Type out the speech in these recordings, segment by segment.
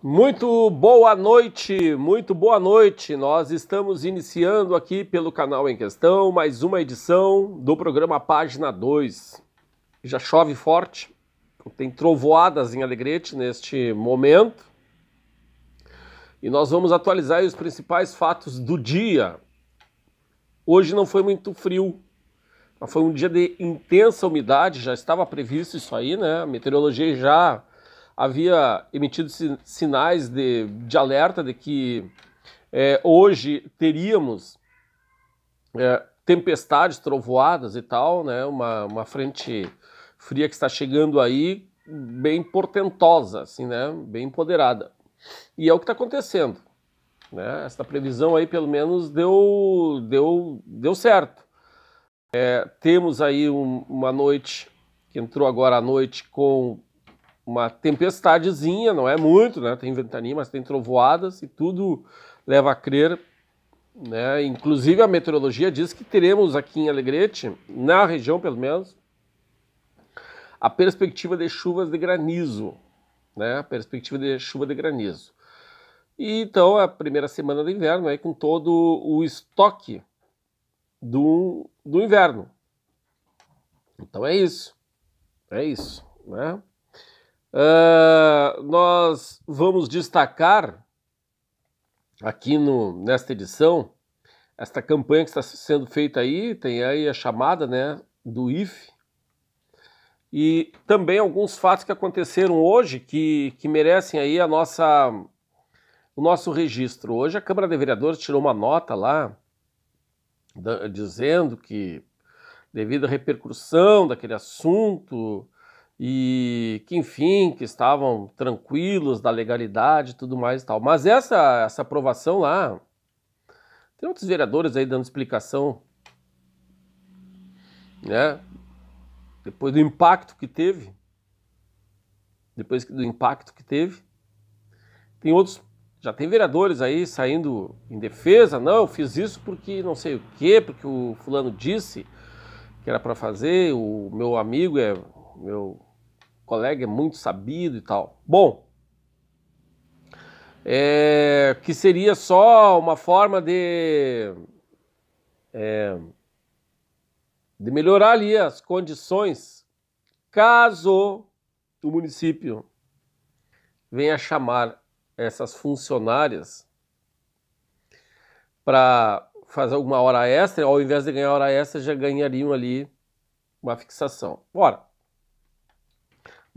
Muito boa noite, muito boa noite. Nós estamos iniciando aqui pelo canal em questão mais uma edição do programa Página 2. Já chove forte, tem trovoadas em Alegrete neste momento. E nós vamos atualizar os principais fatos do dia. Hoje não foi muito frio, mas foi um dia de intensa umidade, já estava previsto isso aí, né? A meteorologia já havia emitido sinais de, de alerta de que é, hoje teríamos é, tempestades, trovoadas e tal, né? Uma, uma frente fria que está chegando aí, bem portentosa, assim, né? Bem empoderada. E é o que está acontecendo. Né? Essa previsão aí, pelo menos, deu, deu, deu certo. É, temos aí um, uma noite, que entrou agora à noite, com uma tempestadezinha, não é muito, né? Tem ventania, mas tem trovoadas e tudo leva a crer, né? Inclusive a meteorologia diz que teremos aqui em Alegrete, na região pelo menos, a perspectiva de chuvas de granizo, né? A perspectiva de chuva de granizo. E então a primeira semana do inverno aí com todo o estoque do, do inverno. Então é isso. É isso, né? Uh, nós vamos destacar aqui no, nesta edição esta campanha que está sendo feita aí, tem aí a chamada né, do IFE, e também alguns fatos que aconteceram hoje que, que merecem aí a nossa, o nosso registro. Hoje a Câmara de Vereadores tirou uma nota lá dizendo que, devido à repercussão daquele assunto, e que enfim, que estavam tranquilos da legalidade e tudo mais e tal. Mas essa, essa aprovação lá, tem outros vereadores aí dando explicação, né? Depois do impacto que teve, depois do impacto que teve, tem outros, já tem vereadores aí saindo em defesa, não, eu fiz isso porque não sei o quê, porque o fulano disse que era para fazer, o meu amigo é meu colega é muito sabido e tal. Bom, é, que seria só uma forma de, é, de melhorar ali as condições caso o município venha chamar essas funcionárias para fazer alguma hora extra, ao invés de ganhar hora extra, já ganhariam ali uma fixação. Bora!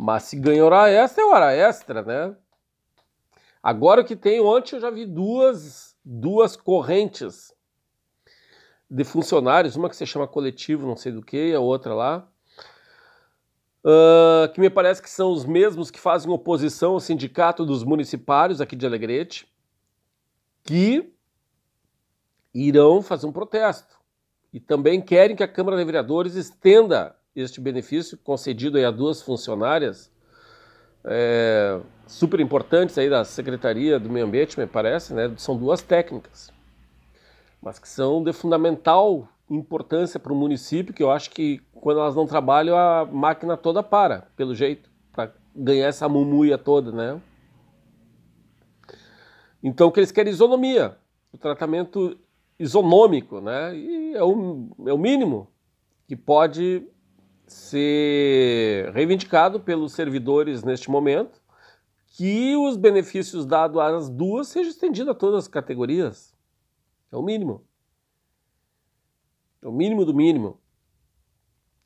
Mas se ganha hora extra, é hora extra, né? Agora o que tem, ontem eu já vi duas, duas correntes de funcionários, uma que se chama coletivo, não sei do que, a outra lá, uh, que me parece que são os mesmos que fazem oposição ao sindicato dos municipários aqui de Alegrete, que irão fazer um protesto e também querem que a Câmara de Vereadores estenda este benefício concedido a duas funcionárias é, super importantes aí da Secretaria do Meio Ambiente, me parece, né? São duas técnicas, mas que são de fundamental importância para o município, que eu acho que quando elas não trabalham a máquina toda para, pelo jeito, para ganhar essa mumuia toda, né? Então, o que eles querem é isonomia, o tratamento isonômico, né? E é o, é o mínimo que pode ser reivindicado pelos servidores neste momento que os benefícios dados às duas sejam estendidos a todas as categorias. É o mínimo. É o mínimo do mínimo.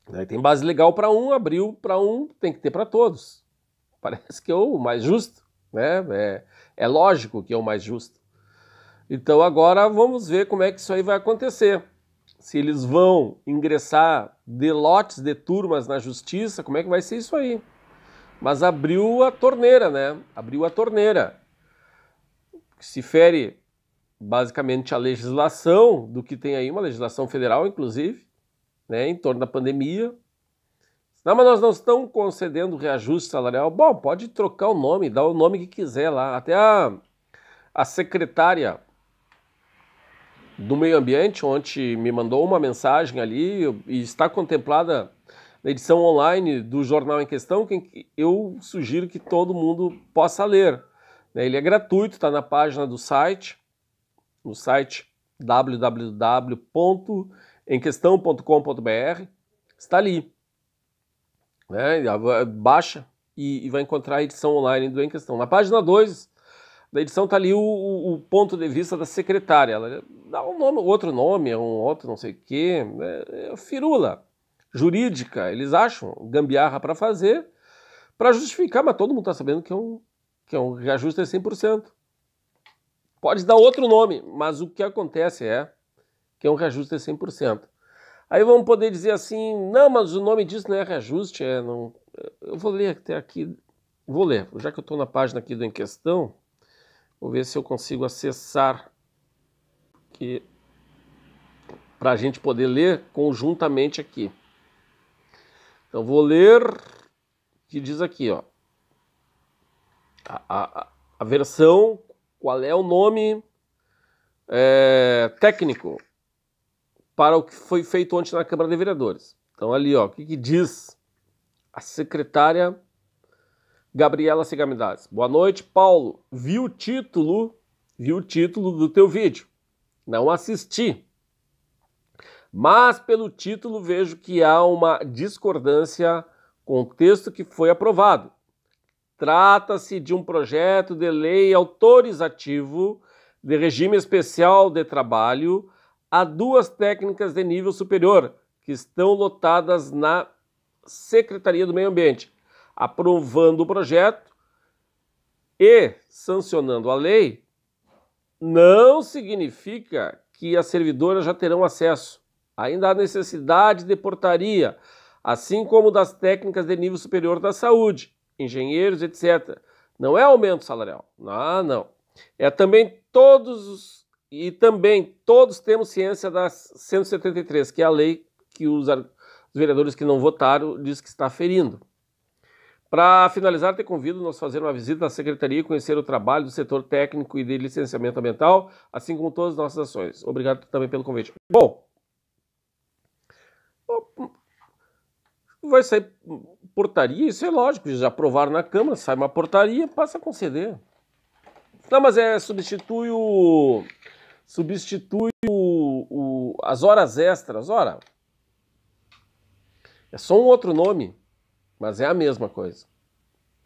Daí tem base legal para um, abriu para um, tem que ter para todos. Parece que é o mais justo, né? É, é lógico que é o mais justo. Então agora vamos ver como é que isso aí vai acontecer se eles vão ingressar de lotes de turmas na justiça, como é que vai ser isso aí? Mas abriu a torneira, né? Abriu a torneira. Se fere basicamente a legislação do que tem aí, uma legislação federal, inclusive, né, em torno da pandemia. Não, mas nós não estamos concedendo reajuste salarial. Bom, pode trocar o nome, dar o nome que quiser lá. Até a, a secretária do meio ambiente, ontem me mandou uma mensagem ali e está contemplada na edição online do jornal em questão, que eu sugiro que todo mundo possa ler. Né? Ele é gratuito, está na página do site, no site www.emquestão.com.br, está ali. Né? Baixa e vai encontrar a edição online do Em Questão. Na página 2, da edição está ali o, o, ponto de vista da secretária. Ela dá um nome, outro nome, um outro não sei o quê. É, é firula jurídica, eles acham, gambiarra para fazer, para justificar, mas todo mundo está sabendo que é, um, que é um reajuste de 100%. Pode dar outro nome, mas o que acontece é que é um reajuste de 100%. Aí vamos poder dizer assim, não, mas o nome disso não é reajuste, é não... Eu vou ler até aqui, vou ler, já que eu estou na página aqui do Em Questão... Vou ver se eu consigo acessar aqui para a gente poder ler conjuntamente aqui. Então vou ler que diz aqui, ó. A, a, a versão, qual é o nome é, técnico para o que foi feito ontem na Câmara de Vereadores. Então ali, ó, o que, que diz a secretária Gabriela Cigamidades. Boa noite, Paulo. Vi o título, vi o título do teu vídeo. Não assisti. Mas pelo título vejo que há uma discordância com o texto que foi aprovado. Trata-se de um projeto de lei autorizativo de regime especial de trabalho a duas técnicas de nível superior que estão lotadas na Secretaria do Meio Ambiente aprovando o projeto e sancionando a lei, não significa que as servidoras já terão acesso. Ainda há necessidade de portaria, assim como das técnicas de nível superior da saúde, engenheiros, etc. Não é aumento salarial. Ah, não. É também todos os, e também todos temos ciência da 173, que é a lei que os, os vereadores que não votaram diz que está ferindo. Para finalizar, te convido a nos fazer uma visita na Secretaria e conhecer o trabalho do setor técnico e de licenciamento ambiental, assim como todas as nossas ações. Obrigado também pelo convite. Bom, vai sair portaria, isso é lógico, já aprovaram na Câmara, sai uma portaria, passa a conceder. Não, mas é, substitui o... substitui o, o as horas extras, ora... É só um outro nome mas é a mesma coisa.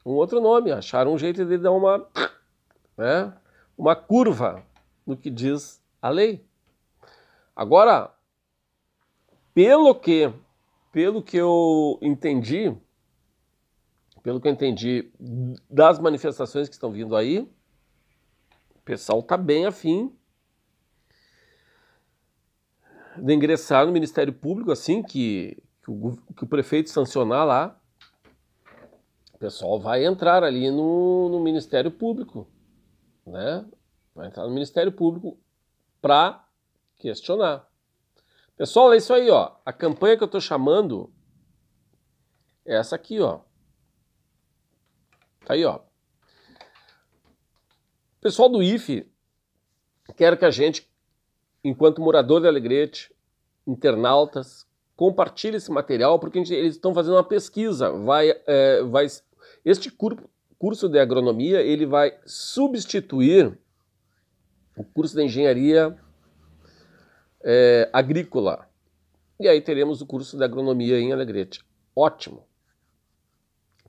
Um outro nome, acharam um jeito de dar uma, né, uma curva no que diz a lei. Agora, pelo que, pelo que eu entendi, pelo que eu entendi das manifestações que estão vindo aí, o pessoal está bem afim de ingressar no Ministério Público assim que, que o, que o prefeito sancionar lá pessoal vai entrar ali no, no Ministério Público, né? Vai entrar no Ministério Público para questionar. Pessoal, é isso aí, ó. A campanha que eu estou chamando é essa aqui, ó. Tá aí, ó. pessoal do IFE quer que a gente, enquanto morador de Alegrete, internautas, compartilhe esse material, porque gente, eles estão fazendo uma pesquisa. Vai, é, vai este curso de agronomia ele vai substituir o curso de engenharia é, agrícola. E aí teremos o curso de agronomia em Alegrete. Ótimo!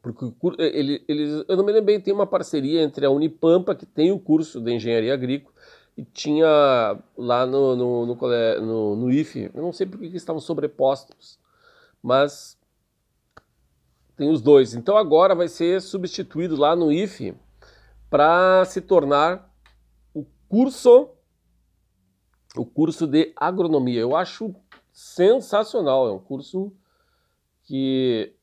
Porque ele, ele, eu não me lembro bem tem uma parceria entre a Unipampa, que tem o curso de engenharia agrícola, e tinha lá no, no, no, no, no IFE, eu não sei porque que estavam sobrepostos, mas tem os dois. Então agora vai ser substituído lá no IF para se tornar o curso o curso de agronomia. Eu acho sensacional, é um curso que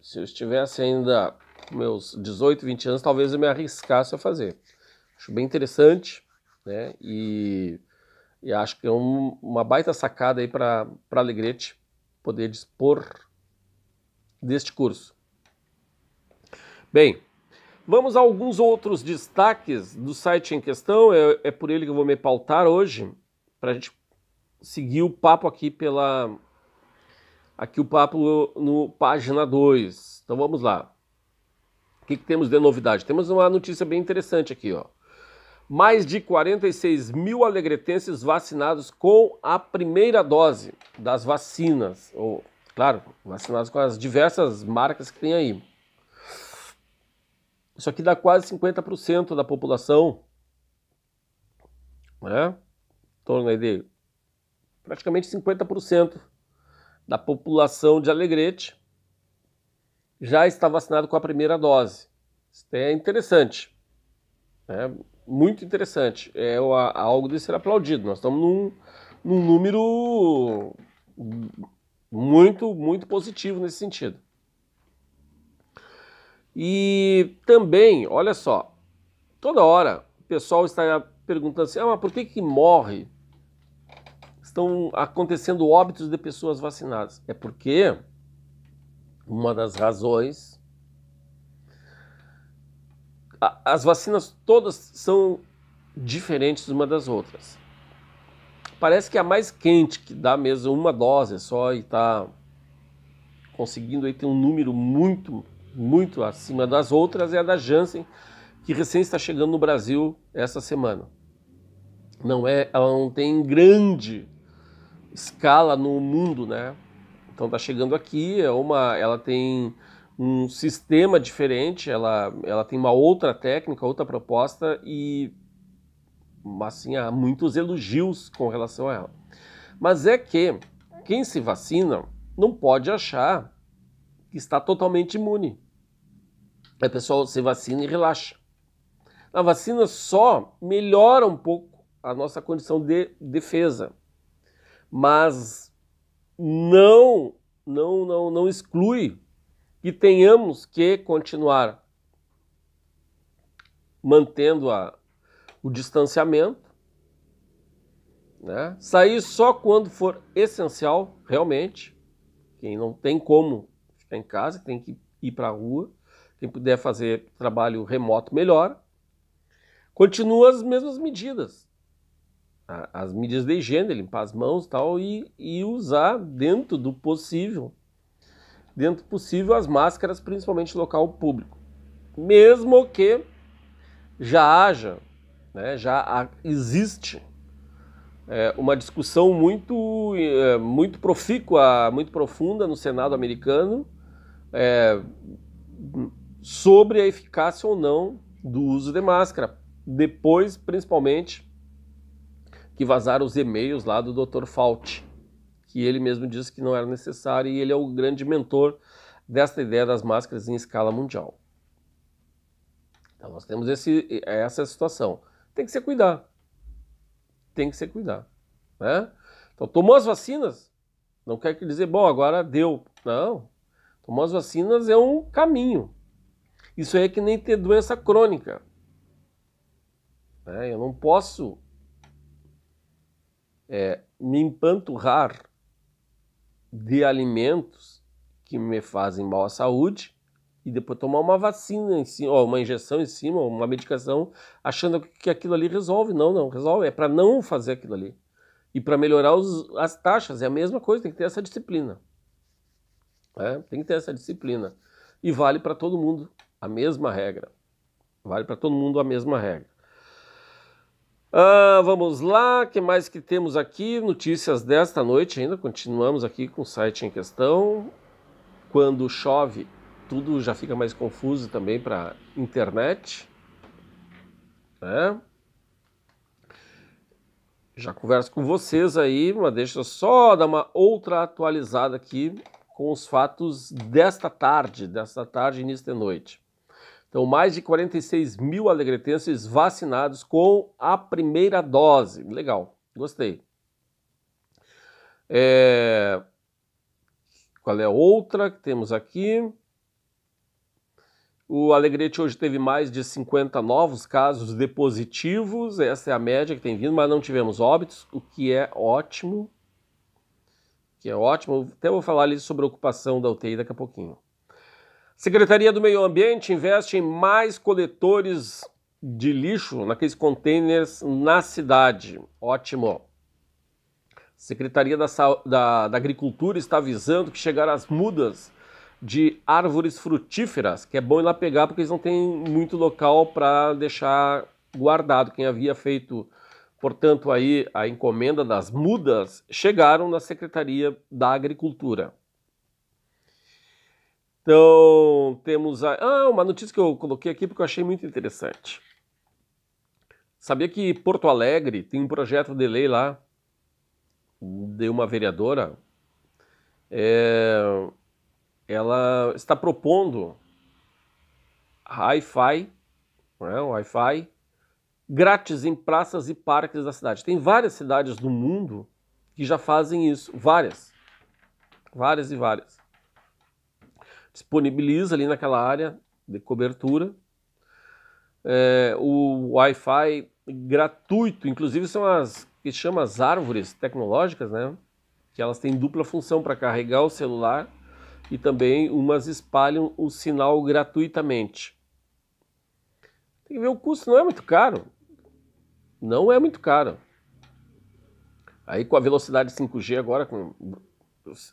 se eu estivesse ainda com meus 18, 20 anos, talvez eu me arriscasse a fazer. Acho bem interessante, né? E, e acho que é um, uma baita sacada aí para Alegrete poder dispor deste curso. Bem, vamos a alguns outros destaques do site em questão, é, é por ele que eu vou me pautar hoje, para a gente seguir o papo aqui pela. Aqui o papo no, página 2. Então vamos lá. O que, que temos de novidade? Temos uma notícia bem interessante aqui, ó. Mais de 46 mil alegretenses vacinados com a primeira dose das vacinas. Ou, claro, vacinados com as diversas marcas que tem aí. Isso aqui dá quase 50% da população, né? Em torno aí de praticamente 50% da população de Alegrete já está vacinado com a primeira dose. Isso é interessante, né? muito interessante. É algo de ser aplaudido. Nós estamos num, num número muito, muito positivo nesse sentido. E também, olha só, toda hora o pessoal está perguntando assim: ah, mas por que, que morre? Estão acontecendo óbitos de pessoas vacinadas. É porque uma das razões. as vacinas todas são diferentes uma das outras. Parece que a mais quente, que dá mesmo uma dose só e está conseguindo aí ter um número muito muito acima das outras é a da Janssen, que recém está chegando no Brasil essa semana. Não é, ela não tem grande escala no mundo, né? Então está chegando aqui, é uma, ela tem um sistema diferente, ela, ela tem uma outra técnica, outra proposta e assim há muitos elogios com relação a ela. Mas é que quem se vacina não pode achar está totalmente imune. Aí, pessoal, você vacina e relaxa. A vacina só melhora um pouco a nossa condição de defesa, mas não, não, não, não exclui que tenhamos que continuar mantendo a, o distanciamento, né? sair só quando for essencial, realmente. Quem não tem como ficar em casa, tem que ir para a rua. Quem puder fazer trabalho remoto, melhor. Continua as mesmas medidas. As medidas de higiene, limpar as mãos tal, e, e usar dentro do possível, dentro possível, as máscaras, principalmente local público. Mesmo que já haja, né, já existe é uma discussão muito, é, muito profícua, muito profunda no Senado americano é, sobre a eficácia ou não do uso de máscara, depois, principalmente, que vazaram os e-mails lá do Dr. Fauci, que ele mesmo disse que não era necessário e ele é o grande mentor desta ideia das máscaras em escala mundial. Então nós temos esse, essa situação. Tem que se cuidar. Tem que se cuidar. Né? Então tomou as vacinas, não quer dizer, bom, agora deu. Não, Tomar as vacinas é um caminho. Isso aí é que nem ter doença crônica. Né? Eu não posso é, me empanturrar de alimentos que me fazem mal à saúde e depois tomar uma vacina em cima, ou uma injeção em cima, ou uma medicação, achando que aquilo ali resolve. Não, não resolve. É para não fazer aquilo ali. E para melhorar os, as taxas, é a mesma coisa, tem que ter essa disciplina. Né? Tem que ter essa disciplina. E vale para todo mundo a mesma regra. Vale para todo mundo a mesma regra. Ah, vamos lá, que mais que temos aqui? Notícias desta noite ainda. Continuamos aqui com o site em questão. Quando chove, tudo já fica mais confuso também para internet. Né? Já converso com vocês aí, mas deixa eu só dar uma outra atualizada aqui com os fatos desta tarde, desta tarde, início de noite. Então, mais de 46 mil alegretenses vacinados com a primeira dose. Legal, gostei. É... Qual é a outra que temos aqui? O Alegrete hoje teve mais de 50 novos casos de positivos, essa é a média que tem vindo, mas não tivemos óbitos, o que é ótimo que é ótimo. Até vou falar ali sobre a ocupação da UTI daqui a pouquinho. Secretaria do Meio Ambiente investe em mais coletores de lixo naqueles containers na cidade. Ótimo. Secretaria da, da, da Agricultura está avisando que chegaram as mudas de árvores frutíferas, que é bom ir lá pegar porque eles não têm muito local para deixar guardado. Quem havia feito Portanto, aí a encomenda das mudas chegaram na Secretaria da Agricultura. Então, temos a... Ah, uma notícia que eu coloquei aqui porque eu achei muito interessante. Sabia que Porto Alegre tem um projeto de lei lá de uma vereadora? É... Ela está propondo Hi-Fi, né? Wi-Fi grátis em praças e parques da cidade. Tem várias cidades do mundo que já fazem isso, várias. Várias e várias. Disponibiliza ali naquela área de cobertura é, o Wi-Fi gratuito, inclusive são as que chamam as árvores tecnológicas, né? Que elas têm dupla função para carregar o celular e também umas espalham o sinal gratuitamente. Tem que ver o custo, não é muito caro não é muito caro Aí com a velocidade 5G agora, com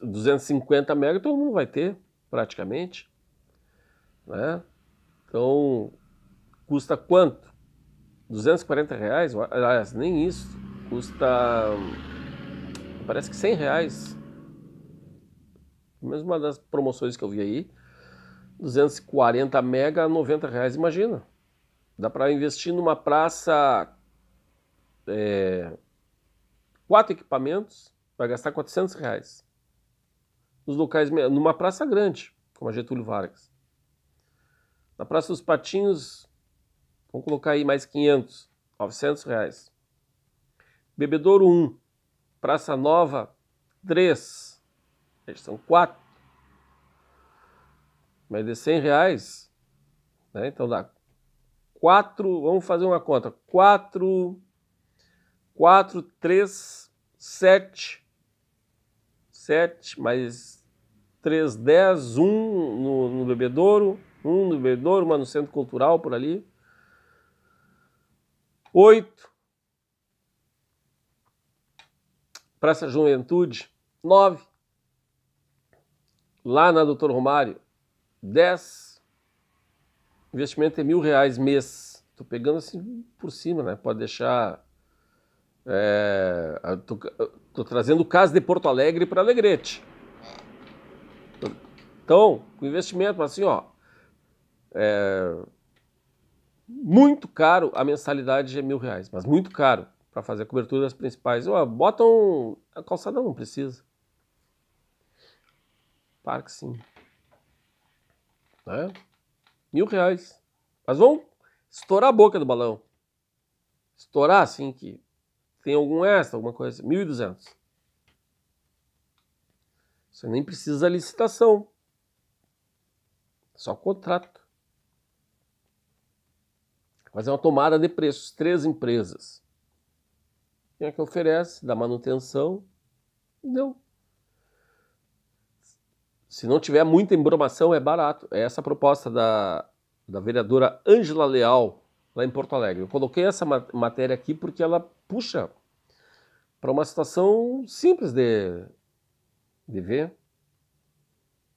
250 MB, todo mundo vai ter, praticamente. Né? Então, custa quanto? 240 reais? Aliás, nem isso. Custa, parece que 100 reais. Mesmo uma das promoções que eu vi aí, 240 mega, 90 reais, imagina. Dá para investir numa praça é, quatro equipamentos, vai gastar 400 reais. Nos locais, numa praça grande, como a Getúlio Vargas. Na Praça dos Patinhos, vamos colocar aí mais 500, 900 reais. Bebedouro 1, Praça Nova 3, são 4. Mas de 100 reais, né? então dá 4, vamos fazer uma conta, 4 4, 3, 7, 7, mais 3, 10, 1 no, no bebedouro, 1 no bebedouro, uma no centro cultural por ali. 8, Praça Juventude, 9, lá na Doutor Romário, 10, investimento é mil reais mês. Tô pegando assim por cima, né? Pode deixar é, Estou trazendo o caso de Porto Alegre para Alegrete. Então, o investimento, assim, ó, é muito caro a mensalidade é mil reais, mas muito caro para fazer a cobertura das principais. Ó, botam a calçada não precisa. Parque sim, né? Mil reais, mas vão estourar a boca do balão, estourar assim que tem algum extra, alguma coisa? 1.200. Você nem precisa licitação. Só contrato. Mas é uma tomada de preços. Três empresas. Quem é que oferece? da manutenção. Não. Se não tiver muita embromação, é barato. É essa a proposta da, da vereadora Ângela Leal, lá em Porto Alegre. Eu coloquei essa matéria aqui porque ela puxa para uma situação simples de, de ver.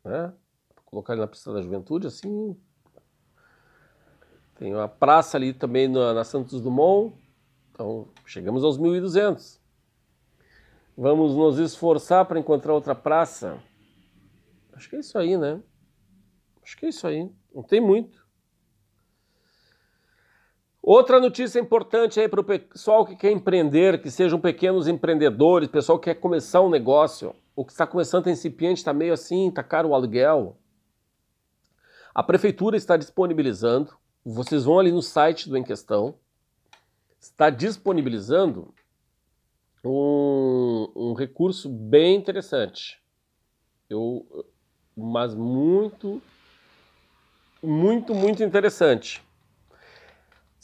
Né? Vou colocar ali na pista da juventude, assim. Tem uma praça ali também na, na Santos Dumont. Então, chegamos aos 1.200. Vamos nos esforçar para encontrar outra praça. Acho que é isso aí, né? Acho que é isso aí. Não tem muito. Outra notícia importante aí para o pessoal que quer empreender, que sejam pequenos empreendedores, pessoal que quer começar um negócio, ou que está começando a incipiente, está meio assim, está caro o aluguel. A prefeitura está disponibilizando, vocês vão ali no site do Em Questão, está disponibilizando um, um recurso bem interessante. Eu, mas muito, muito, muito interessante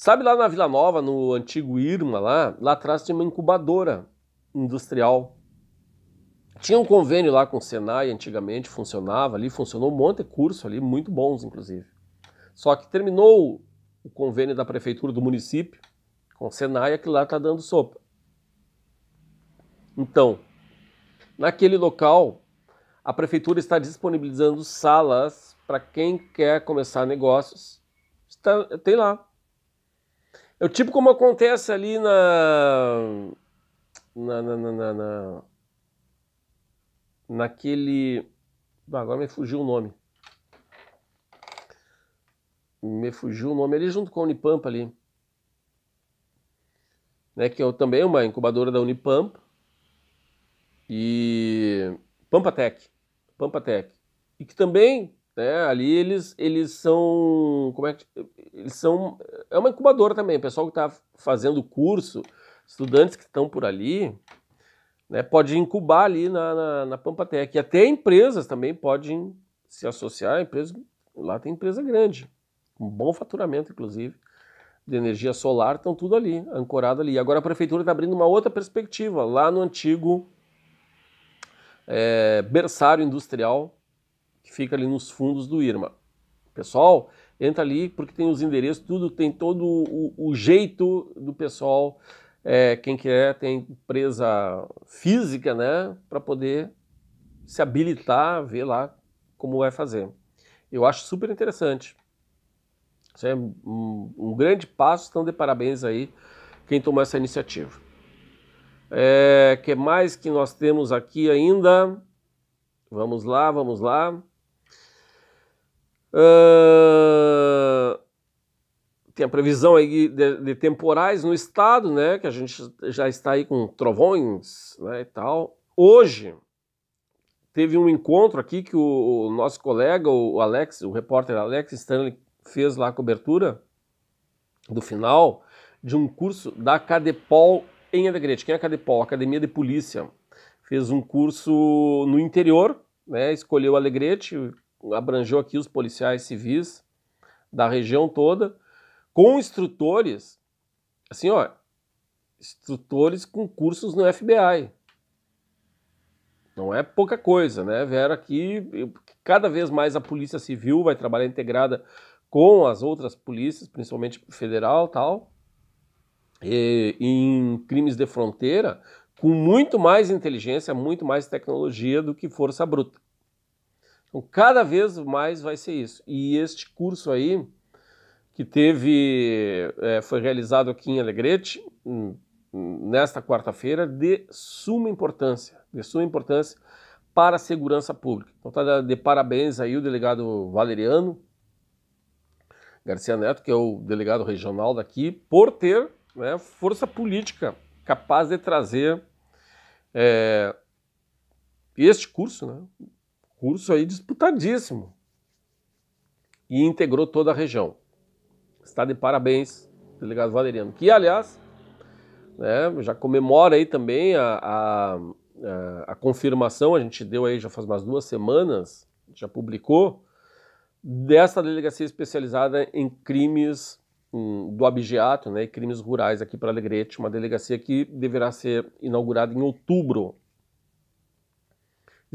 Sabe lá na Vila Nova, no antigo Irma lá, lá atrás tinha uma incubadora industrial. Tinha um convênio lá com o Senai, antigamente funcionava ali, funcionou um monte de curso ali, muito bons inclusive. Só que terminou o convênio da prefeitura do município com o Senai, aquilo lá está dando sopa. Então, naquele local, a prefeitura está disponibilizando salas para quem quer começar negócios. Está, tem lá, é o tipo como acontece ali na. Na. na, na, na naquele. agora me fugiu o nome. Me fugiu o nome ali junto com a Unipampa ali. Né, que é também é uma incubadora da Unipampa. E. Pampatec. Pampatec. E que também né? Ali eles, eles são. Como é que. Eles são. É uma incubadora também. O pessoal que está fazendo curso, estudantes que estão por ali, né, pode incubar ali na, na, na Pampatec. E até empresas também podem se associar. Empresa, lá tem empresa grande, com bom faturamento, inclusive, de energia solar, estão tudo ali, ancorado ali. Agora a prefeitura está abrindo uma outra perspectiva, lá no antigo é, berçário industrial fica ali nos fundos do IRMA. Pessoal, entra ali porque tem os endereços, tudo tem todo o, o jeito do pessoal. É, quem quer é, tem empresa física, né, para poder se habilitar, ver lá como vai fazer. Eu acho super interessante. Isso é um, um grande passo, então de parabéns aí quem tomou essa iniciativa. É, que mais que nós temos aqui ainda? Vamos lá, vamos lá tem a previsão aí de, de, temporais no estado, né? Que a gente já está aí com trovões né, e tal. Hoje teve um encontro aqui que o, o nosso colega, o Alex, o repórter Alex Stanley, fez lá a cobertura do final de um curso da Cadepol em Alegrete. Quem é a Cadepol? Academia de Polícia. Fez um curso no interior, né? Escolheu Alegrete, abrangeu aqui os policiais civis da região toda, com instrutores, assim, ó, instrutores com cursos no FBI. Não é pouca coisa, né, Vera? Que cada vez mais a Polícia Civil vai trabalhar integrada com as outras polícias, principalmente federal tal, e, em crimes de fronteira, com muito mais inteligência, muito mais tecnologia do que força bruta. Então, cada vez mais vai ser isso. E este curso aí, que teve, é, foi realizado aqui em Alegrete, hum, hum, nesta quarta-feira, de suma importância, de suma importância para a segurança pública. Então está de parabéns aí o delegado Valeriano Garcia Neto, que é o delegado regional daqui, por ter né, força política capaz de trazer é, este curso, né, concurso aí disputadíssimo e integrou toda a região. Está de parabéns, delegado Valeriano, que aliás né, já comemora aí também a, a, a, confirmação, a gente deu aí já faz umas duas semanas, já publicou, dessa delegacia especializada em crimes hum, do abigeato, né, crimes rurais aqui para Alegrete, uma delegacia que deverá ser inaugurada em outubro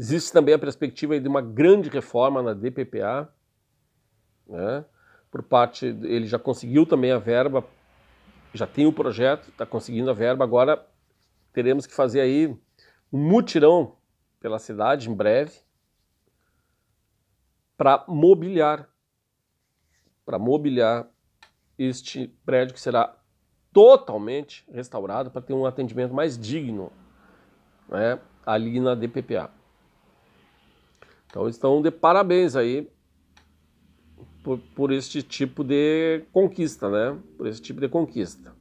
Existe também a perspectiva de uma grande reforma na DPPA, né? por parte, ele já conseguiu também a verba, já tem o projeto, está conseguindo a verba, agora teremos que fazer aí um mutirão pela cidade em breve para mobiliar, para mobiliar este prédio que será totalmente restaurado para ter um atendimento mais digno né, ali na DPPA. Então estão de parabéns aí por, por este tipo de conquista, né? Por esse tipo de conquista.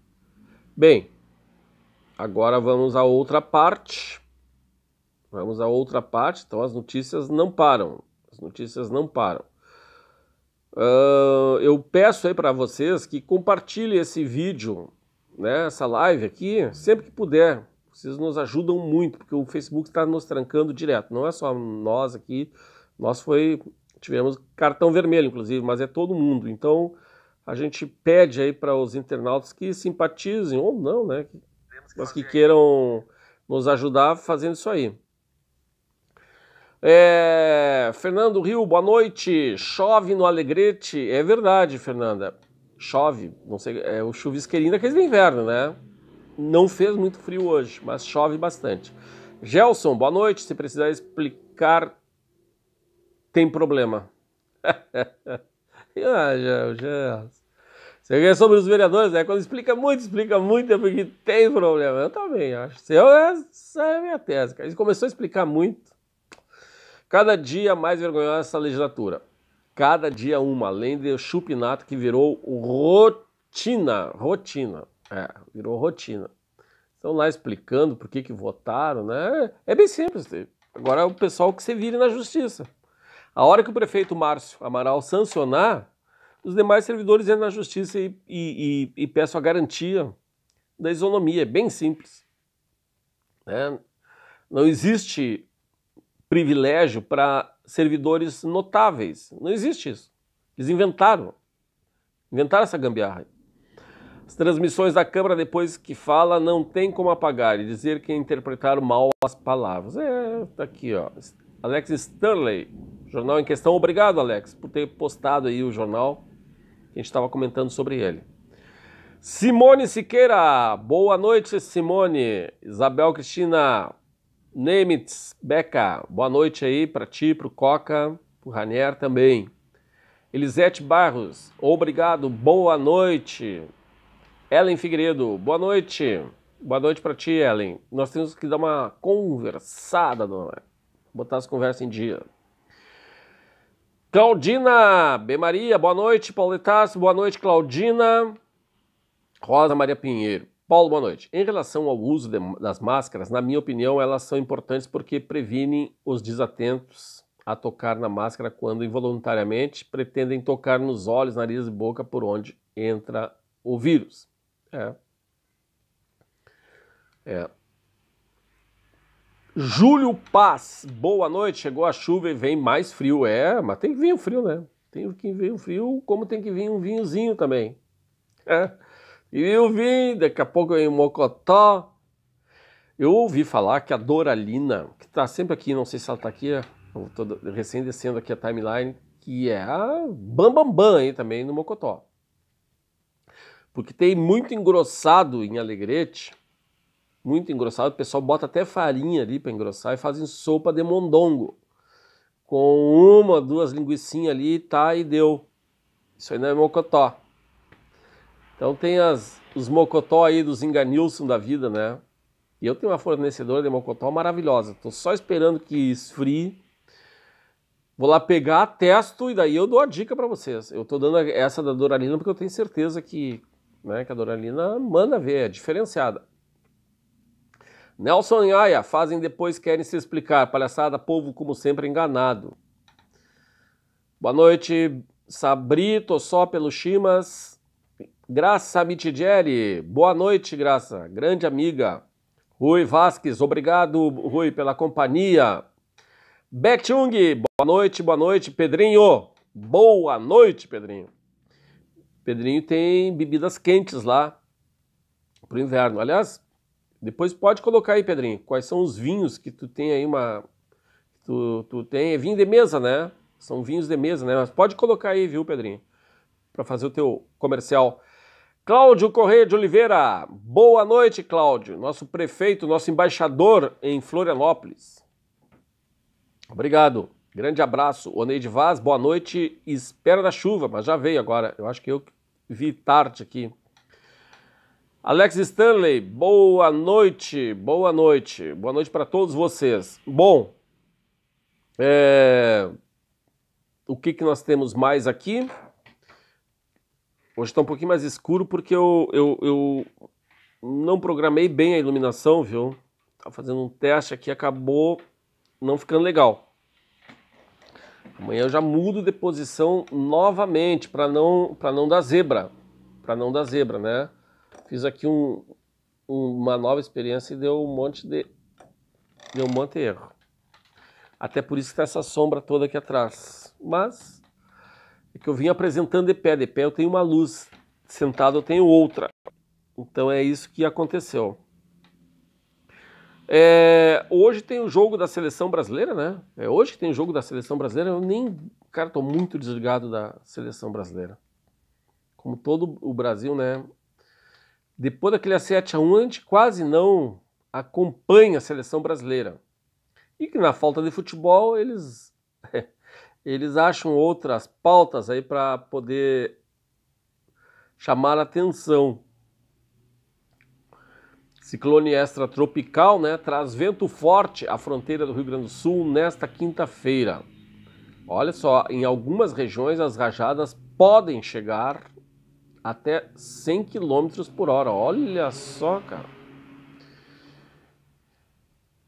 Bem, agora vamos à outra parte. Vamos à outra parte. Então as notícias não param. As notícias não param. Uh, eu peço aí para vocês que compartilhem esse vídeo, né, essa live aqui, sempre que puder. Vocês nos ajudam muito, porque o Facebook está nos trancando direto. Não é só nós aqui. Nós foi tivemos cartão vermelho, inclusive, mas é todo mundo. Então, a gente pede aí para os internautas que simpatizem, ou não, né? Mas que queiram nos ajudar fazendo isso aí. É, Fernando Rio, boa noite. Chove no Alegrete. É verdade, Fernanda. Chove, não sei, é o chuvisqueirinho daqueles do inverno, né? não fez muito frio hoje, mas chove bastante. Gelson, boa noite. Se precisar explicar, tem problema. ah, Gelson. Você quer sobre os vereadores, né? Quando explica muito, explica muito, é porque tem problema. Eu também acho. É, essa é a minha tese, cara. Ele começou a explicar muito. Cada dia mais vergonhosa essa legislatura. Cada dia uma, além do chupinato que virou rotina. Rotina. É, virou rotina. Estão lá explicando por que, que votaram, né? É bem simples. Agora é o pessoal que se vire na justiça. A hora que o prefeito Márcio Amaral sancionar, os demais servidores entram na justiça e, e, e, e a garantia da isonomia. É bem simples. Né? Não existe privilégio para servidores notáveis. Não existe isso. Eles inventaram. Inventaram essa gambiarra. As transmissões da Câmara, depois que fala, não tem como apagar e dizer que interpretaram mal as palavras. É, tá aqui, ó. Alex Stanley, jornal em questão. Obrigado, Alex, por ter postado aí o jornal que a gente estava comentando sobre ele. Simone Siqueira, boa noite, Simone. Isabel Cristina Nemitz, Beca, boa noite aí para ti, para o Coca, para o Ranier também. Elisete Barros, obrigado, boa noite. Ellen Figueiredo, boa noite. Boa noite para ti, Ellen. Nós temos que dar uma conversada, dona. Botar as conversas em dia. Claudina B. Maria, boa noite. Paulo Letácio, boa noite, Claudina. Rosa Maria Pinheiro. Paulo, boa noite. Em relação ao uso de, das máscaras, na minha opinião, elas são importantes porque previnem os desatentos a tocar na máscara quando involuntariamente pretendem tocar nos olhos, nariz e boca por onde entra o vírus. É. É. Júlio Paz, boa noite. Chegou a chuva e vem mais frio. É, mas tem que vir o frio, né? Tem que vir o frio, como tem que vir um vinhozinho também. É. E o vinho, daqui a pouco vem o mocotó. Eu ouvi falar que a Doralina, que está sempre aqui, não sei se ela está aqui, eu tô recém descendo aqui a timeline, que é a bam bam bam aí também no mocotó porque tem muito engrossado em alegrete, muito engrossado, o pessoal bota até farinha ali para engrossar e fazem sopa de mondongo. Com uma, duas linguiçinhas ali, tá e deu. Isso aí não é mocotó. Então tem as, os mocotó aí dos enganilson da vida, né? E eu tenho uma fornecedora de mocotó maravilhosa. Tô só esperando que esfrie. Vou lá pegar, testo e daí eu dou a dica para vocês. Eu tô dando essa da Doralina porque eu tenho certeza que né? Que a Doralina manda ver, é diferenciada. Nelson e Aya fazem depois querem se explicar. Palhaçada, povo como sempre enganado. Boa noite, Sabrito só pelo Chimas. Graça Mitidieri, boa noite, Graça, grande amiga. Rui Vasques, obrigado, Rui, pela companhia. Beck Chung, boa noite, boa noite, Pedrinho. Boa noite, Pedrinho. Pedrinho tem bebidas quentes lá para o inverno. Aliás, depois pode colocar aí, Pedrinho, quais são os vinhos que tu tem aí uma... Tu, tu tem... É vinho de mesa, né? São vinhos de mesa, né? Mas pode colocar aí, viu, Pedrinho? Para fazer o teu comercial. Cláudio Correia de Oliveira. Boa noite, Cláudio. Nosso prefeito, nosso embaixador em Florianópolis. Obrigado. Grande abraço. Oneide Vaz, boa noite. Espera da chuva, mas já veio agora. Eu acho que eu vi tarde aqui. Alex Stanley, boa noite, boa noite, boa noite para todos vocês. Bom, é... o que, que nós temos mais aqui? Hoje está um pouquinho mais escuro porque eu, eu, eu não programei bem a iluminação, viu? Tá fazendo um teste aqui, acabou não ficando legal. Amanhã eu já mudo de posição novamente para não para não dar zebra, para não dar zebra, né? Fiz aqui um, uma nova experiência e deu um monte de deu um monte de erro. Até por isso que está essa sombra toda aqui atrás. Mas é que eu vim apresentando de pé, de pé eu tenho uma luz, sentado eu tenho outra. Então é isso que aconteceu. É, hoje tem o jogo da seleção brasileira, né? É hoje que tem o jogo da seleção brasileira. Eu nem. Cara, tô muito desligado da seleção brasileira. Como todo o Brasil, né? Depois daquele 7x1, a gente quase não acompanha a seleção brasileira. E que na falta de futebol, eles. eles acham outras pautas aí para poder chamar a atenção. Ciclone extratropical, né, traz vento forte à fronteira do Rio Grande do Sul nesta quinta-feira. Olha só, em algumas regiões as rajadas podem chegar até 100 km por hora. Olha só, cara.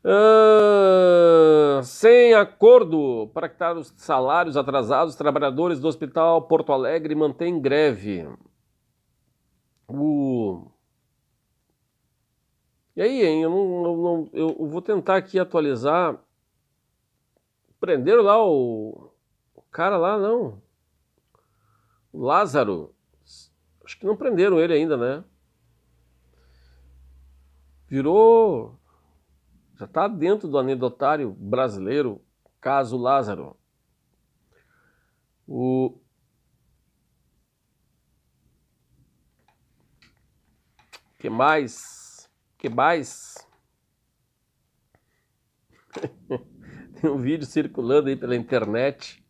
Ah, sem acordo para quitar os salários atrasados, trabalhadores do Hospital Porto Alegre mantêm greve. O e aí, hein, eu, não, eu, não, eu vou tentar aqui atualizar. Prenderam lá o, o cara lá, não. O Lázaro. Acho que não prenderam ele ainda, né? Virou. Já está dentro do anedotário brasileiro, caso Lázaro. O, que mais? que mais? Tem um vídeo circulando aí pela internet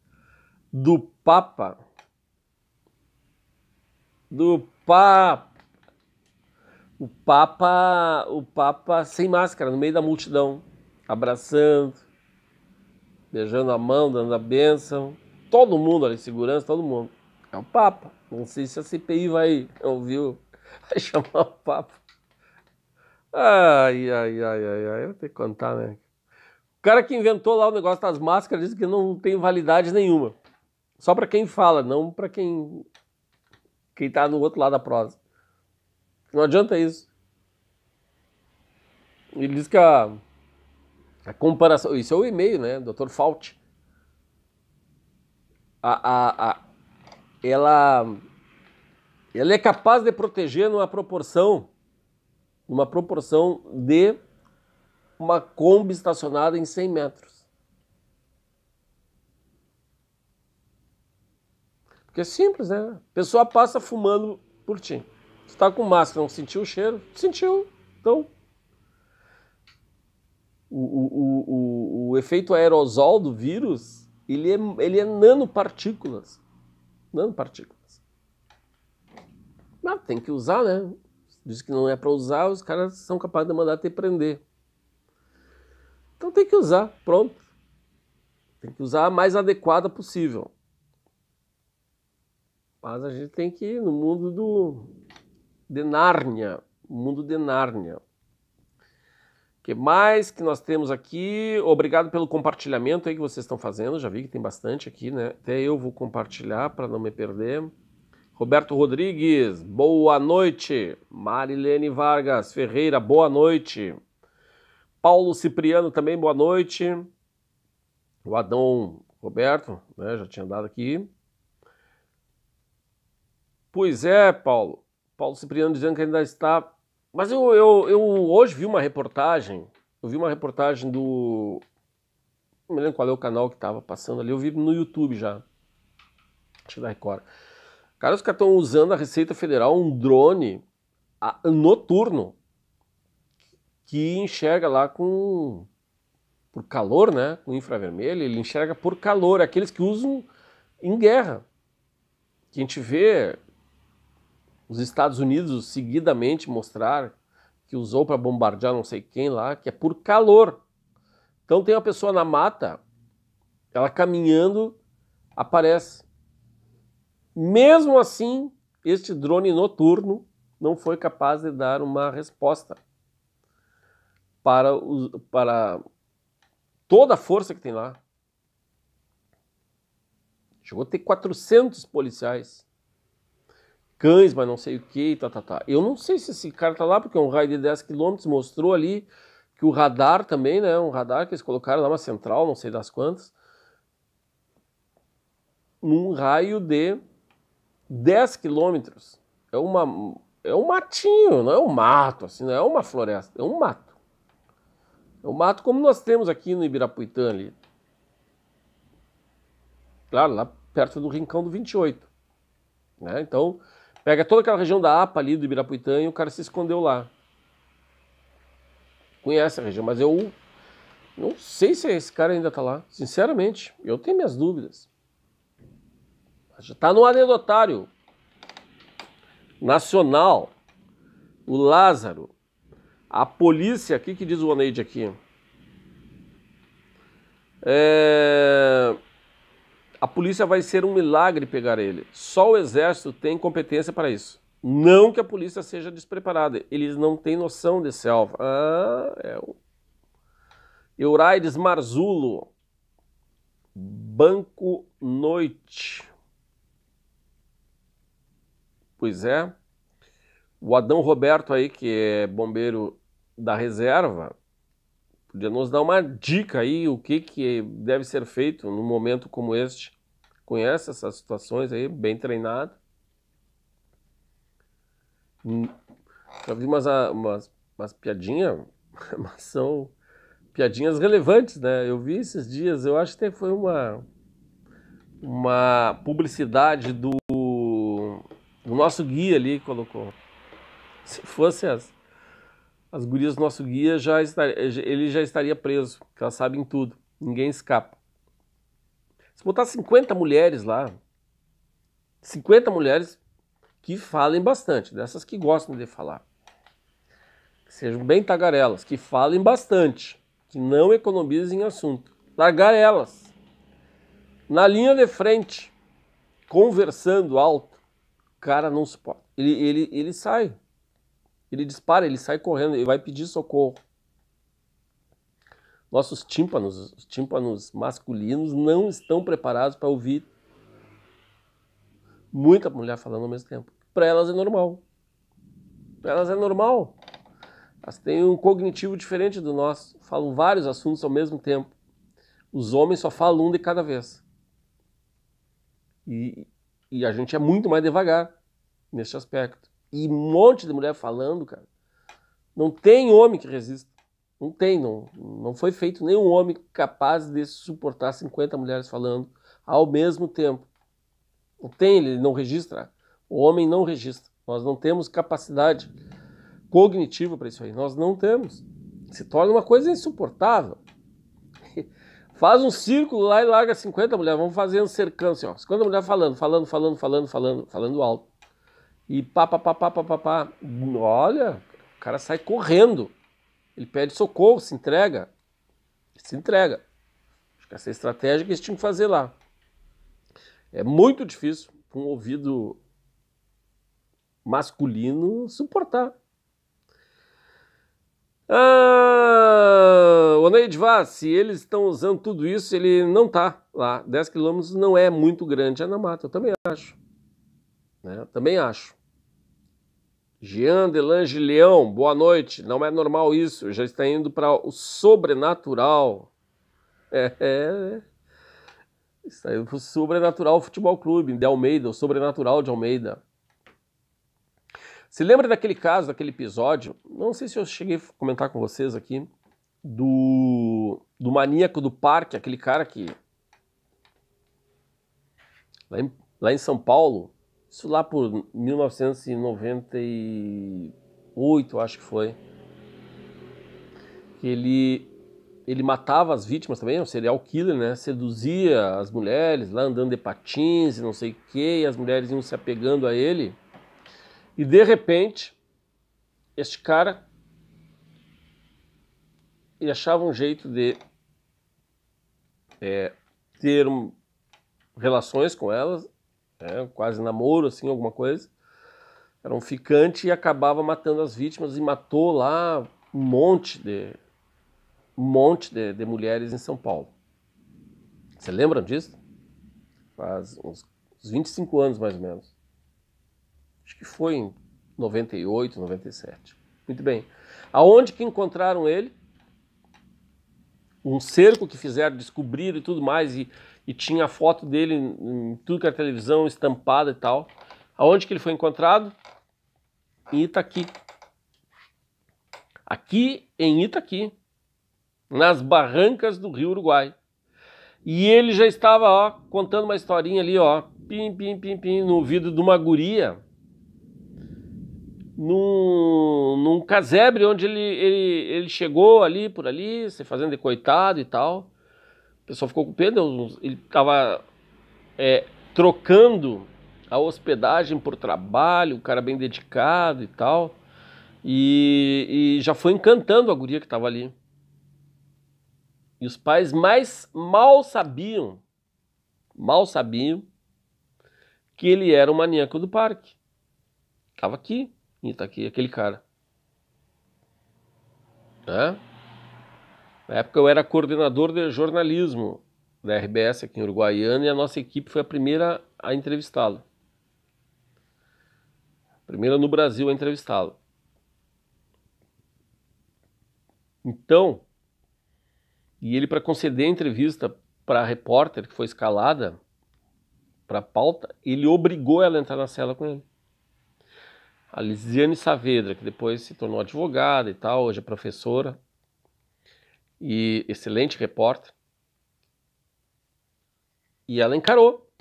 do Papa. Do Papa. O Papa, o Papa sem máscara, no meio da multidão, abraçando, beijando a mão, dando a bênção. Todo mundo ali, segurança, todo mundo. É o Papa. Não sei se a CPI vai ouvir, vai chamar o Papa. Ai, ai, ai, ai, ai, eu vou ter que contar, né? O cara que inventou lá o negócio das máscaras disse que não tem validade nenhuma. Só para quem fala, não para quem quem tá no outro lado da prosa. Não adianta isso. Ele diz que a, a comparação. Isso é o e-mail, né? Dr. Fault. A, a, a, ela, ela é capaz de proteger numa proporção numa proporção de uma Kombi estacionada em 100 metros. Porque é simples, né? A pessoa passa fumando por ti. Você está com máscara, não sentiu o cheiro? Sentiu. Então, o, o, o, o efeito aerosol do vírus, ele é, ele é nanopartículas. Nanopartículas. Mas tem que usar, né? Diz que não é para usar, os caras são capazes de mandar te prender. Então tem que usar, pronto. Tem que usar a mais adequada possível. Mas a gente tem que ir no mundo do de Nárnia, mundo de Nárnia. O que mais que nós temos aqui? Obrigado pelo compartilhamento aí que vocês estão fazendo. Já vi que tem bastante aqui, né? Até eu vou compartilhar para não me perder. Roberto Rodrigues, boa noite. Marilene Vargas Ferreira, boa noite. Paulo Cipriano também, boa noite. O Adão Roberto, né, já tinha dado aqui. Pois é, Paulo. Paulo Cipriano dizendo que ainda está. Mas eu, eu, eu hoje vi uma reportagem. Eu vi uma reportagem do. Não me lembro qual é o canal que estava passando ali. Eu vi no YouTube já. Deixa eu dar Record Cara, os caras estão usando a Receita Federal um drone a, noturno que enxerga lá com por calor, né? Com infravermelho, ele enxerga por calor, é aqueles que usam em guerra. Que a gente vê os Estados Unidos seguidamente mostrar que usou para bombardear não sei quem lá, que é por calor. Então tem uma pessoa na mata, ela caminhando, aparece mesmo assim, este drone noturno não foi capaz de dar uma resposta para, para toda a força que tem lá. Chegou a ter 400 policiais, cães, mas não sei o que, tá, tá, tá. Eu não sei se esse cara tá lá, porque é um raio de 10 quilômetros, mostrou ali que o radar também, né, um radar que eles colocaram lá, uma central, não sei das quantas, num raio de 10 quilômetros. É, uma, é um matinho, não é um mato, assim, não é uma floresta, é um mato. É um mato como nós temos aqui no Ibirapuitã ali. Claro, lá perto do Rincão do 28. Né? Então, pega toda aquela região da APA ali do Ibirapuitã e o cara se escondeu lá. Conhece a região, mas eu não sei se esse cara ainda está lá. Sinceramente, eu tenho minhas dúvidas já está no anedotário nacional. O Lázaro. A polícia, o que, que diz o Oneide aqui? É... A polícia vai ser um milagre pegar ele. Só o exército tem competência para isso. Não que a polícia seja despreparada. Eles não têm noção desse alvo. Ah, é o... Euraides Marzulo. Banco Noite. Pois é. O Adão Roberto aí, que é bombeiro da reserva, podia nos dar uma dica aí, o que, que deve ser feito num momento como este. Conhece essas situações aí, bem treinado. Hum, já vi umas, ah, umas, umas piadinhas, mas são piadinhas relevantes, né? Eu vi esses dias, eu acho que foi uma, uma publicidade do o nosso guia ali colocou. Se fosse as, as gurias do nosso guia, já estaria, ele já estaria preso, porque elas sabem tudo. Ninguém escapa. Se botar 50 mulheres lá, 50 mulheres que falem bastante, dessas que gostam de falar. Que sejam bem tagarelas, que falem bastante, que não economizem assunto. Largar elas na linha de frente, conversando alto cara não suporta. Ele, ele, ele sai. Ele dispara, ele sai correndo, ele vai pedir socorro. Nossos tímpanos, os tímpanos masculinos, não estão preparados para ouvir muita mulher falando ao mesmo tempo. Para elas é normal. Para elas é normal. Elas têm um cognitivo diferente do nosso, falam vários assuntos ao mesmo tempo. Os homens só falam um de cada vez. E, e a gente é muito mais devagar nesse aspecto. E um monte de mulher falando, cara. Não tem homem que resista. Não tem, não, não foi feito nenhum homem capaz de suportar 50 mulheres falando ao mesmo tempo. Não tem, ele não registra. O homem não registra. Nós não temos capacidade cognitiva para isso aí. Nós não temos. Se torna uma coisa insuportável. Faz um círculo lá e larga 50 mulheres. Vamos fazendo cercando assim, ó. 50 mulheres falando, falando, falando, falando, falando, falando alto. E pá, pá, pá, pá, pá, pá, pá. Olha, o cara sai correndo. Ele pede socorro, se entrega. Se entrega. Acho que essa é a estratégia que eles tinham que fazer lá. É muito difícil para um ouvido masculino suportar. Ah, Oneid Vaz, se eles estão usando tudo isso, ele não está lá. 10 quilômetros não é muito grande, é na mata, eu também acho. Né? Também acho. Jean Delange Leão, boa noite. Não é normal isso, já está indo para o sobrenatural. É, é, é. Está indo para o sobrenatural futebol clube, de Almeida, o sobrenatural de Almeida. Se lembra daquele caso, daquele episódio, não sei se eu cheguei a comentar com vocês aqui, do, do maníaco do parque, aquele cara que. Lá em, lá em São Paulo, isso lá por 1998, acho que foi. Que ele ele matava as vítimas também, é um serial killer, né? Seduzia as mulheres lá andando de patins e não sei o que, e as mulheres iam se apegando a ele. E de repente, este cara e achava um jeito de é, ter um, relações com elas, né, quase namoro, assim, alguma coisa. Era um ficante e acabava matando as vítimas e matou lá um monte de um monte de, de mulheres em São Paulo. Você lembram disso? Faz uns 25 anos mais ou menos. Acho que foi em 98, 97. Muito bem. Aonde que encontraram ele? Um cerco que fizeram, descobriram e tudo mais, e, e tinha a foto dele em tudo que era televisão, estampada e tal. Aonde que ele foi encontrado? Em Itaqui. Aqui em Itaqui, nas barrancas do Rio Uruguai. E ele já estava ó, contando uma historinha ali, ó, pim, pim, pim, pim, no ouvido de uma guria num, num casebre onde ele, ele, ele chegou ali, por ali, se fazendo de coitado e tal. O pessoal ficou com pena, ele estava é, trocando a hospedagem por trabalho, o cara bem dedicado e tal. E, e já foi encantando a guria que estava ali. E os pais mais mal sabiam, mal sabiam, que ele era o maníaco do parque. Estava aqui, e tá aqui aquele cara. Na época eu era coordenador de jornalismo da RBS aqui em Uruguaiana e a nossa equipe foi a primeira a entrevistá-lo. Primeira no Brasil a entrevistá-lo. Então, e ele para conceder a entrevista para a repórter que foi escalada para a pauta, ele obrigou ela a entrar na cela com ele a Lisiane Saavedra, que depois se tornou advogada e tal, hoje é professora e excelente repórter. E ela encarou.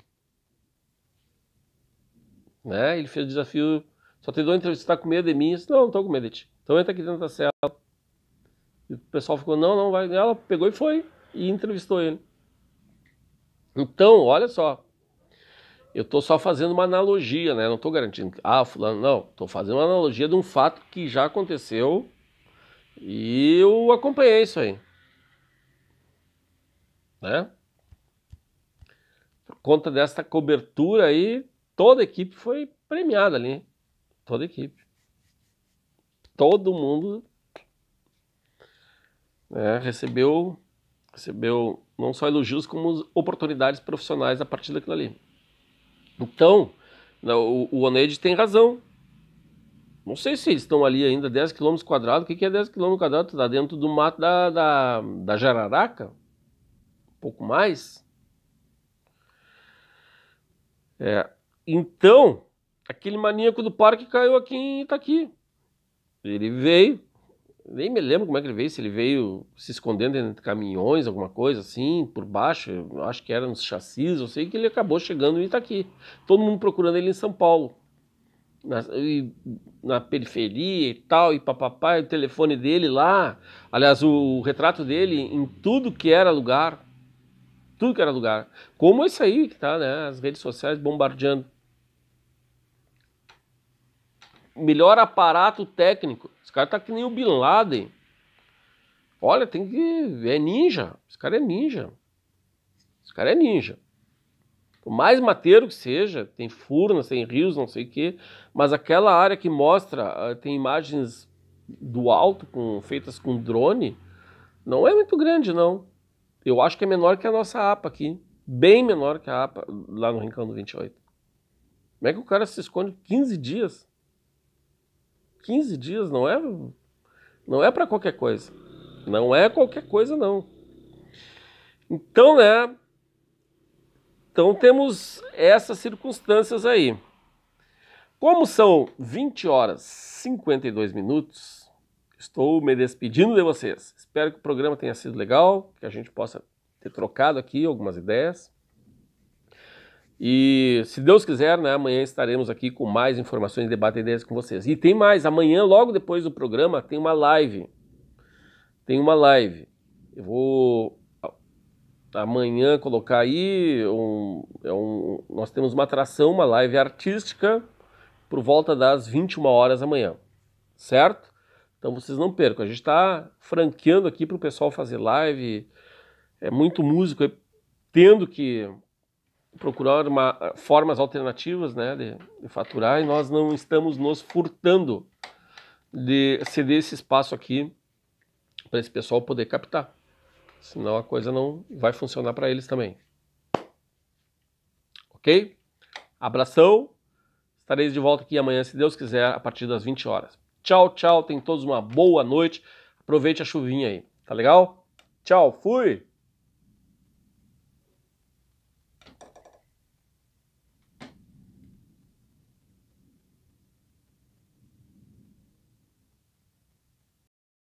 Né? Ele fez o desafio, só tem dois entrevistas, tá com medo de mim? Eu disse, não, não estou com medo de ti. Então entra aqui dentro da cela. E o pessoal ficou, não, não vai. Ela pegou e foi e entrevistou ele. Então, olha só, eu estou só fazendo uma analogia, né? Não estou garantindo. Ah, fulano, não. Estou fazendo uma analogia de um fato que já aconteceu e eu acompanhei isso aí. Né? Por conta desta cobertura aí, toda a equipe foi premiada ali. Toda a equipe. Todo mundo né, recebeu, recebeu não só elogios, como oportunidades profissionais a partir daquilo ali. Então, né, o, o Oneide tem razão. Não sei se eles estão ali ainda 10 km O que, que é 10 km quadrados? Está dentro do mato da, da, da Jararaca? Um pouco mais. É, então, aquele maníaco do parque caiu aqui em Itaqui. Ele veio, nem me lembro como é que ele veio, se ele veio se escondendo entre caminhões, alguma coisa assim, por baixo, acho que era nos chassis, eu sei que ele acabou chegando em Itaqui. Tá Todo mundo procurando ele em São Paulo, na, e, na periferia e tal, e papapá, e o telefone dele lá, aliás, o, o, retrato dele em tudo que era lugar, tudo que era lugar. Como isso aí que tá, né, as redes sociais bombardeando. Melhor aparato técnico esse cara tá que nem o Bin Laden. Olha, tem que. É ninja. Esse cara é ninja. Esse cara é ninja. Por mais mateiro que seja, tem furnas, tem rios, não sei o quê, mas aquela área que mostra, ah, tem imagens do alto com, feitas com drone, não é muito grande, não. Eu acho que é menor que a nossa APA aqui. Bem menor que a APA lá no Rincão do 28. Como é que o cara se esconde 15 dias? 15 dias não é não é para qualquer coisa. Não é qualquer coisa não. Então, né? Então temos essas circunstâncias aí. Como são 20 horas 52 minutos, estou me despedindo de vocês. Espero que o programa tenha sido legal, que a gente possa ter trocado aqui algumas ideias. E se Deus quiser, né, amanhã estaremos aqui com mais informações, debate e ideias com vocês. E tem mais, amanhã, logo depois do programa, tem uma live. Tem uma live. Eu vou amanhã colocar aí. Um, é um, nós temos uma atração, uma live artística, por volta das 21 horas amanhã. Certo? Então vocês não percam. A gente está franqueando aqui para o pessoal fazer live. É muito músico, é, tendo que procurar uma, ah, formas alternativas né, de, de, faturar e nós não estamos nos furtando de ceder esse espaço aqui para esse pessoal poder captar. Senão a coisa não vai funcionar para eles também. Ok? Abração. Estarei de volta aqui amanhã, se Deus quiser, a partir das 20 horas. Tchau, tchau. Tenham todos uma boa noite. Aproveite a chuvinha aí. Tá legal? Tchau. Fui.